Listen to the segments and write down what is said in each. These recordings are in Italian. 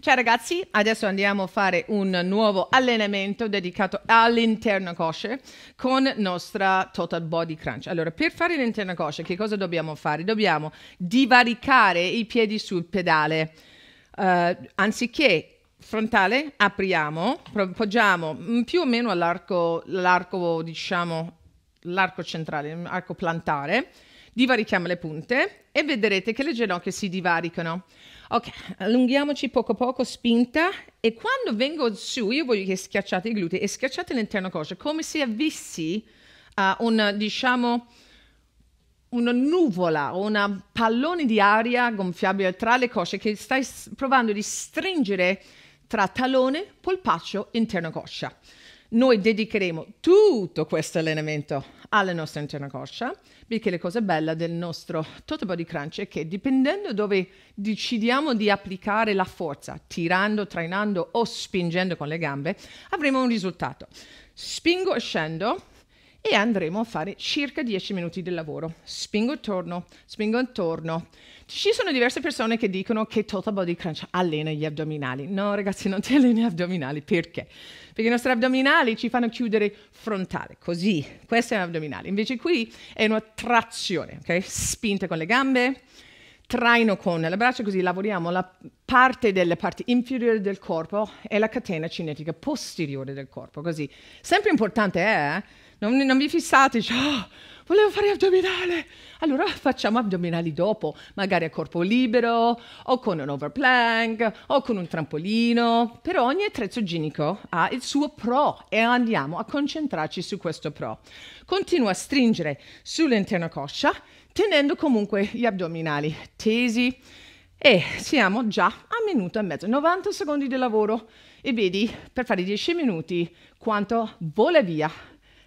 Ciao ragazzi, adesso andiamo a fare un nuovo allenamento dedicato all'interno coscia con nostra Total Body Crunch. Allora, per fare l'interno coscia, che cosa dobbiamo fare? Dobbiamo divaricare i piedi sul pedale. Uh, anziché frontale, apriamo, poggiamo mm, più o meno all'arco, l'arco, diciamo, l'arco centrale, l'arco mm, plantare, divarichiamo le punte e vedrete che le ginocchia si divaricano. Ok, allunghiamoci poco poco, spinta. E quando vengo su, io voglio che schiacciate i glutei e schiacciate l'interno coscia, come se avessi uh, un, diciamo, una nuvola un pallone di aria gonfiabile tra le cosce che stai provando di stringere tra tallone, polpaccio, interno coscia. Noi dedicheremo tutto questo allenamento alla nostra interna coscia, perché la cosa bella del nostro total body crunch è che dipendendo dove decidiamo di applicare la forza, tirando, trainando o spingendo con le gambe, avremo un risultato. Spingo e scendo, e andremo a fare circa 10 minuti di lavoro. Spingo attorno, spingo attorno. Ci sono diverse persone che dicono che Total Body Crunch allena gli addominali. No, ragazzi, non ti allena gli addominali perché? perché i nostri addominali ci fanno chiudere frontale, così, questo è un addominale, invece qui è una trazione, ok? Spinta con le gambe, traino con le braccia, così lavoriamo la parte delle parti inferiori del corpo e la catena cinetica posteriore del corpo, così. Sempre importante è eh, non, non vi fissate, cioè, oh, volevo fare addominale, allora facciamo addominali dopo, magari a corpo libero o con un overplank o con un trampolino, però ogni attrezzo ginico ha il suo pro e andiamo a concentrarci su questo pro. Continua a stringere sull'interno coscia tenendo comunque gli addominali tesi e siamo già a minuto e mezzo, 90 secondi di lavoro e vedi per fare 10 minuti quanto vola via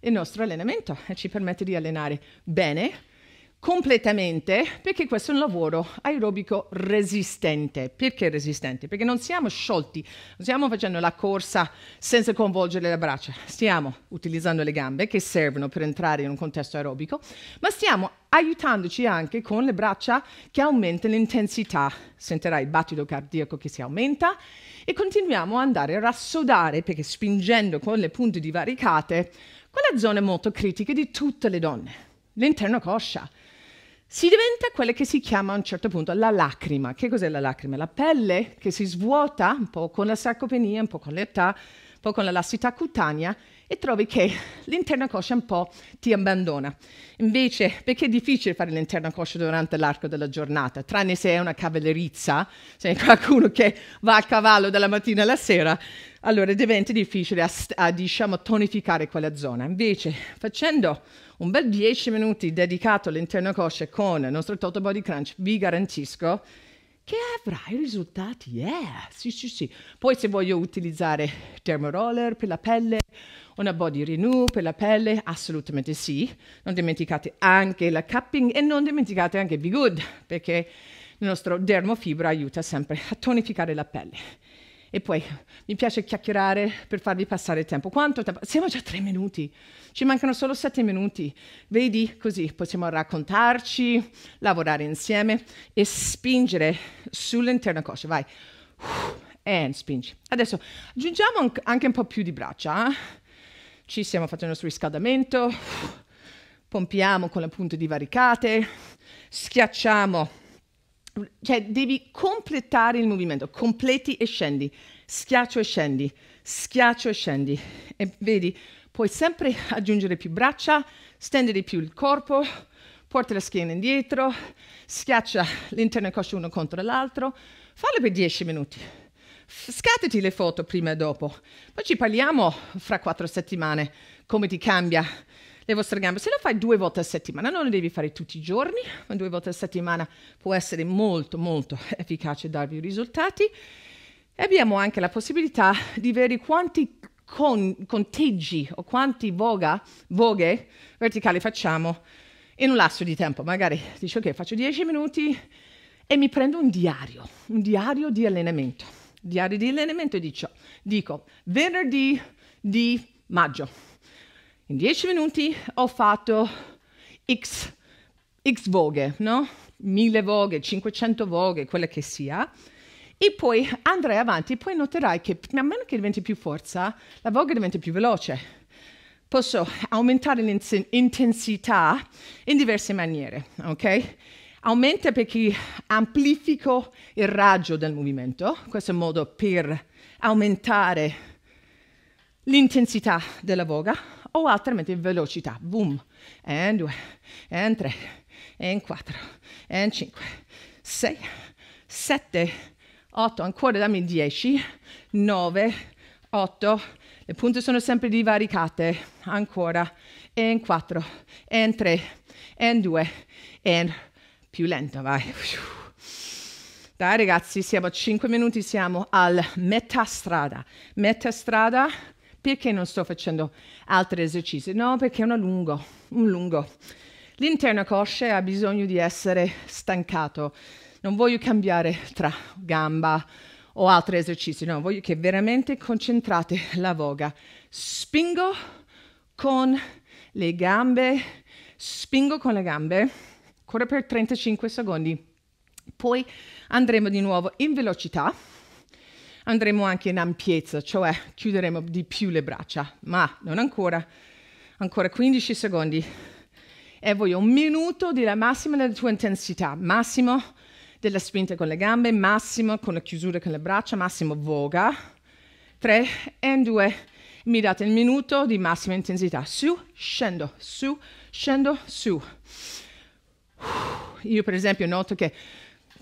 il nostro allenamento e ci permette di allenare bene, completamente, perché questo è un lavoro aerobico resistente. Perché resistente? Perché non siamo sciolti, non stiamo facendo la corsa senza coinvolgere le braccia, stiamo utilizzando le gambe che servono per entrare in un contesto aerobico, ma stiamo aiutandoci anche con le braccia che aumentano l'intensità. Sentirai il battito cardiaco che si aumenta e continuiamo ad andare a rassodare perché spingendo con le punte divaricate ma la zona molto critica di tutte le donne, l'interno coscia. Si diventa quella che si chiama a un certo punto la lacrima. Che cos'è la lacrima? La pelle che si svuota un po' con la sarcopenia, un po' con l'età, poi con l'elasticità cutanea e trovi che l'interna coscia un po' ti abbandona. Invece, perché è difficile fare l'interna coscia durante l'arco della giornata, tranne se è una cavallerizza, se è qualcuno che va a cavallo dalla mattina alla sera, allora diventa difficile a, a diciamo, tonificare quella zona. Invece, facendo un bel 10 minuti dedicato all'interna coscia con il nostro Total Body Crunch, vi garantisco che avrai risultati. Yeah, sì, sì, sì. Poi se voglio utilizzare dermaroller per la pelle, una body renew per la pelle, assolutamente sì. Non dimenticate anche la Cupping e non dimenticate anche Be Good, perché il nostro dermofibra aiuta sempre a tonificare la pelle. E poi mi piace chiacchierare per farvi passare il tempo. Quanto tempo? Siamo già tre minuti, ci mancano solo sette minuti. Vedi, così possiamo raccontarci, lavorare insieme e spingere sull'interno coscia. Vai, e spingi. Adesso aggiungiamo anche un po' più di braccia. Eh. Ci stiamo facendo il nostro riscaldamento, pompiamo con le punte divaricate, schiacciamo cioè devi completare il movimento, completi e scendi, schiaccio e scendi, schiaccio e scendi. E vedi, puoi sempre aggiungere più braccia, stendere più il corpo, porta la schiena indietro, schiaccia l'interno e coscia uno contro l'altro, fallo per 10 minuti. Scattati le foto prima e dopo, poi ci parliamo fra quattro settimane come ti cambia le vostre gambe. Se lo fai due volte a settimana, non lo devi fare tutti i giorni, ma due volte a settimana può essere molto molto efficace e darvi risultati. E abbiamo anche la possibilità di vedere quanti con, conteggi o quanti voga, voghe verticali facciamo in un lasso di tempo. Magari dici ok, faccio 10 minuti e mi prendo un diario, un diario di allenamento. Diario di allenamento dico, dico venerdì di maggio in dieci minuti ho fatto x, x voghe, no? Mille voghe, 500 voghe, quella che sia. E poi andrai avanti, e poi noterai che man mano che diventi più forza, la voga diventa più veloce. Posso aumentare l'intensità in diverse maniere, ok? Aumenta perché amplifico il raggio del movimento, questo è un modo per aumentare l'intensità della voga o altrimenti velocità, boom, e due, e tre, e quattro, e cinque, sei, sette, otto, ancora dammi dieci, nove, otto, le punte sono sempre divaricate, ancora, e quattro, e tre, e due, e più lento, vai. Dai ragazzi, siamo a 5 minuti, siamo al metà strada. Metà strada, perché non sto facendo altri esercizi? No, perché è una lungo, un lungo. L'interno cosce ha bisogno di essere stancato. Non voglio cambiare tra gamba o altri esercizi, no, voglio che veramente concentrate la voga. Spingo con le gambe, spingo con le gambe, ancora per 35 secondi, poi andremo di nuovo in velocità andremo anche in ampiezza, cioè chiuderemo di più le braccia, ma non ancora, ancora 15 secondi. E voglio un minuto della massima della tua intensità, massimo della spinta con le gambe, massimo con la chiusura con le braccia, massimo voga. 3 e 2. Mi date il minuto di massima intensità. Su, scendo, su, scendo, su. Io per esempio noto che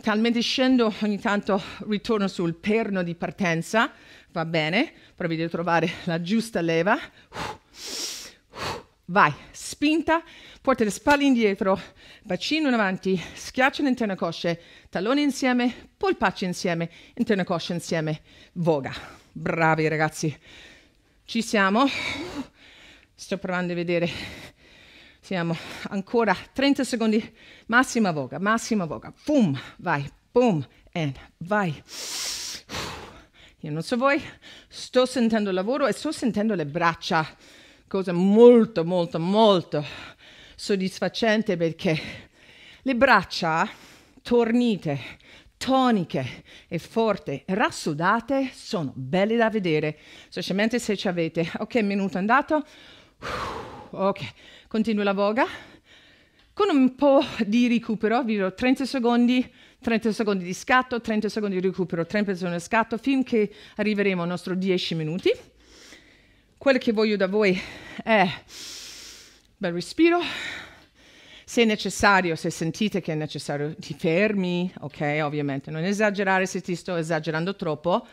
talmente scendo, ogni tanto ritorno sul perno di partenza, va bene, provi a trovare la giusta leva. Vai, spinta, porta le spalle indietro, bacino in avanti, schiaccia l'interna cosce, talloni insieme, polpacci insieme, interna coscia insieme, voga. Bravi ragazzi, ci siamo. Sto provando a vedere siamo ancora 30 secondi, massima voga, massima voga. Boom, vai, boom, and vai. Io non so voi, sto sentendo il lavoro e sto sentendo le braccia, cosa molto, molto, molto soddisfacente perché le braccia tornite, toniche e forti, rassodate, sono belle da vedere, specialmente se ci avete. Ok, minuto andato. Ok Continuo la voga. Con un po' di recupero, vi do 30 secondi, 30 secondi di scatto, 30 secondi di recupero, 30 secondi di scatto, finché arriveremo ai nostri 10 minuti. Quello che voglio da voi è un bel respiro, se è necessario, se sentite che è necessario, ti fermi, ok? Ovviamente non esagerare se ti sto esagerando troppo.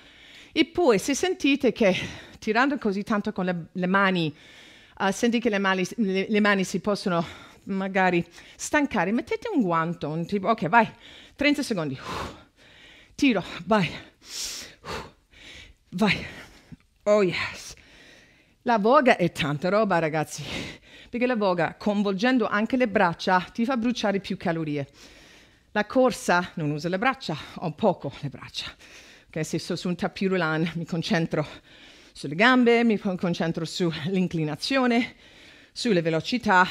E poi se sentite che tirando così tanto con le, le mani uh, senti che le mani, le, le mani si possono magari stancare, mettete un guanto, un tipo, ok, vai, 30 secondi, uh, tiro, vai, uh, vai, oh yes. La voga è tanta roba, ragazzi, perché la voga, coinvolgendo anche le braccia, ti fa bruciare più calorie. La corsa non usa le braccia, ho poco le braccia. ok, se sto su un tapirulan mi concentro sulle gambe, mi concentro sull'inclinazione, sulle velocità,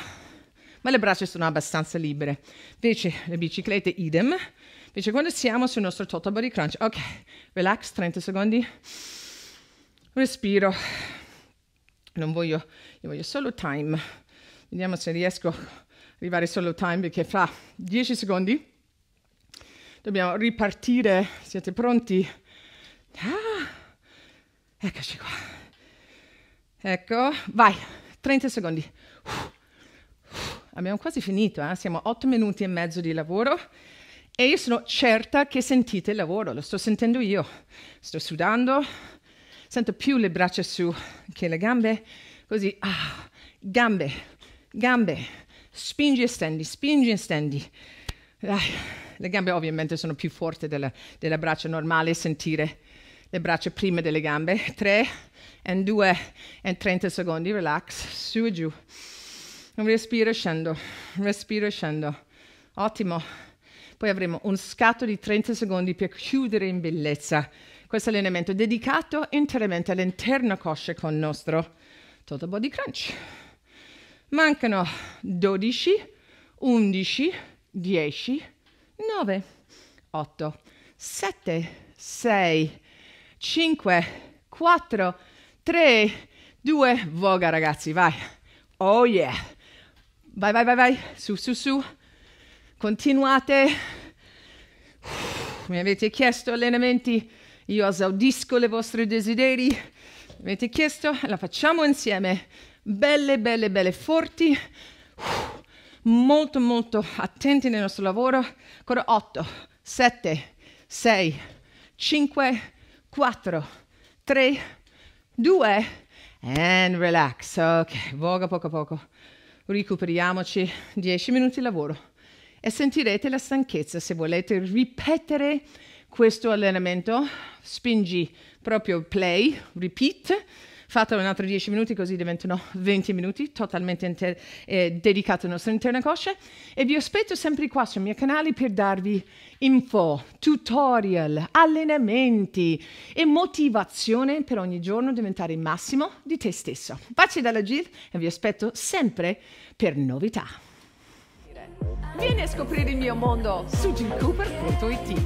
ma le braccia sono abbastanza libere. Invece le biciclette idem, invece quando siamo sul nostro total body crunch, ok, relax 30 secondi, respiro, non voglio, io voglio solo time, vediamo se riesco a arrivare solo time perché fra 10 secondi dobbiamo ripartire, siete pronti? Ah! Eccoci qua. Ecco, vai, 30 secondi. Abbiamo quasi finito, eh? siamo a 8 minuti e mezzo di lavoro e io sono certa che sentite il lavoro, lo sto sentendo io. Sto sudando, sento più le braccia su che le gambe, così, ah, gambe, gambe, spingi e stendi, spingi e stendi. Dai. Le gambe ovviamente sono più forti della, della braccia normale, sentire le braccia prima delle gambe, 3 e 2 e 30 secondi, relax, su e giù, respiro scendo, respiro scendo, ottimo, poi avremo un scatto di 30 secondi per chiudere in bellezza questo allenamento è dedicato interamente all'interno coscia con il nostro total body crunch. Mancano 12, 11, 10, 9, 8, 7, 6, 5, 4, 3, 2, voga ragazzi, vai. Oh yeah. Vai, vai, vai, vai, su, su, su. Continuate. mi avete chiesto allenamenti, io esaudisco i vostri desideri. Mi avete chiesto, la facciamo insieme. Belle, belle, belle, forti. molto, molto attenti nel nostro lavoro. Ancora 8, 7, 6, 5, 4, 3, 2 and relax. Ok, voga poco a poco. Recuperiamoci 10 minuti di lavoro e sentirete la stanchezza se volete ripetere questo allenamento. Spingi proprio play, repeat Fate un altro 10 minuti così diventano 20 minuti totalmente inter- eh, dedicati alla nostra interna coscia e vi aspetto sempre qua sul mio canale per darvi info, tutorial, allenamenti e motivazione per ogni giorno diventare il massimo di te stesso. Baci dalla Gil e vi aspetto sempre per novità. Vieni a scoprire il mio mondo su gilcooper.it